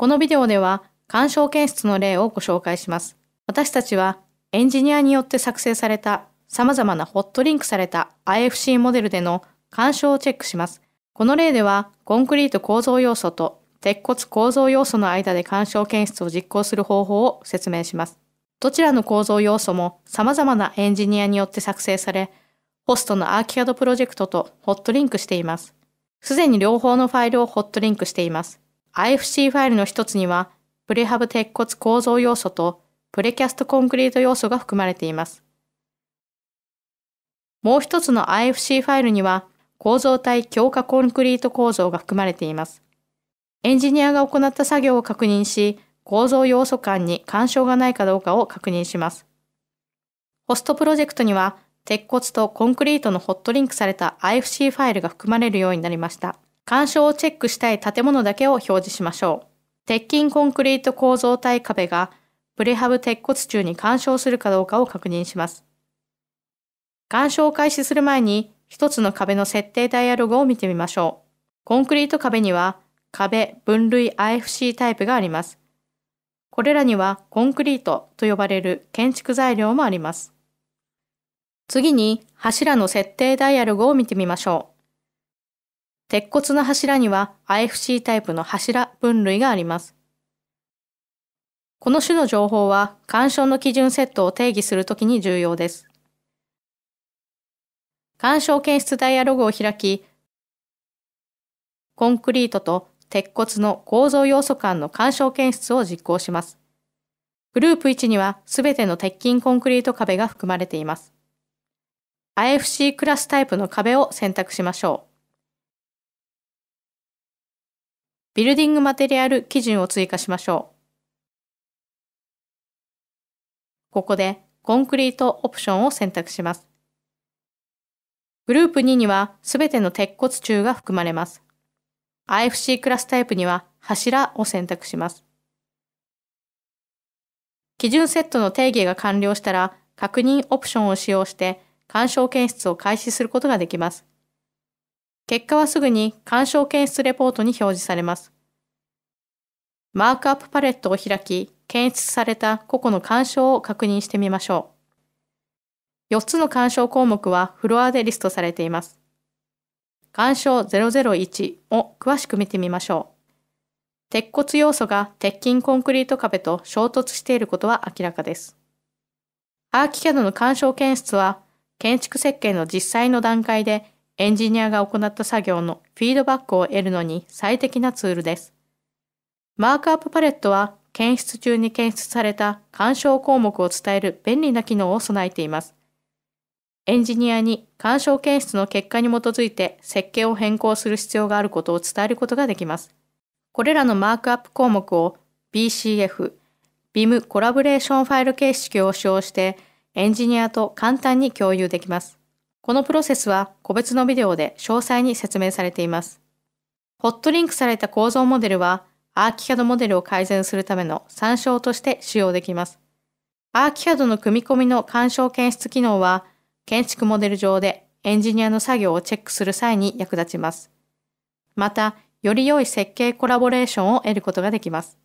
このビデオでは干渉検出の例をご紹介します。私たちはエンジニアによって作成された様々なホットリンクされた IFC モデルでの干渉をチェックします。この例ではコンクリート構造要素と鉄骨構造要素の間で干渉検出を実行する方法を説明します。どちらの構造要素も様々なエンジニアによって作成され、ホストのアーキャドプロジェクトとホットリンクしています。すでに両方のファイルをホットリンクしています。IFC ファイルの一つには、プレハブ鉄骨構造要素とプレキャストコンクリート要素が含まれています。もう一つの IFC ファイルには、構造体強化コンクリート構造が含まれています。エンジニアが行った作業を確認し、構造要素間に干渉がないかどうかを確認します。ホストプロジェクトには、鉄骨とコンクリートのホットリンクされた IFC ファイルが含まれるようになりました。干渉をチェックしたい建物だけを表示しましょう。鉄筋コンクリート構造体壁がプレハブ鉄骨柱に干渉するかどうかを確認します。干渉を開始する前に一つの壁の設定ダイアログを見てみましょう。コンクリート壁には壁分類 IFC タイプがあります。これらにはコンクリートと呼ばれる建築材料もあります。次に柱の設定ダイアログを見てみましょう。鉄骨の柱には IFC タイプの柱分類があります。この種の情報は干渉の基準セットを定義するときに重要です。干渉検出ダイアログを開き、コンクリートと鉄骨の構造要素間の干渉検出を実行します。グループ1にはすべての鉄筋コンクリート壁が含まれています。IFC クラスタイプの壁を選択しましょう。ビルディングマテリアル基準を追加しましょう。ここでコンクリートオプションを選択します。グループ2にはすべての鉄骨柱が含まれます。IFC クラスタイプには柱を選択します。基準セットの定義が完了したら確認オプションを使用して干渉検出を開始することができます。結果はすぐに干渉検出レポートに表示されます。マークアップパレットを開き、検出された個々の干渉を確認してみましょう。4つの干渉項目はフロアでリストされています。干渉001を詳しく見てみましょう。鉄骨要素が鉄筋コンクリート壁と衝突していることは明らかです。アーキキャドの干渉検出は、建築設計の実際の段階でエンジニアが行った作業のフィードバックを得るのに最適なツールです。マークアップパレットは検出中に検出された干渉項目を伝える便利な機能を備えています。エンジニアに干渉検出の結果に基づいて設計を変更する必要があることを伝えることができます。これらのマークアップ項目を BCF、BIM コラボレーションファイル形式を使用してエンジニアと簡単に共有できます。このプロセスは個別のビデオで詳細に説明されています。ホットリンクされた構造モデルは、アーキ c a d モデルを改善するための参照として使用できます。アーキ c a d の組み込みの干渉検出機能は、建築モデル上でエンジニアの作業をチェックする際に役立ちます。また、より良い設計コラボレーションを得ることができます。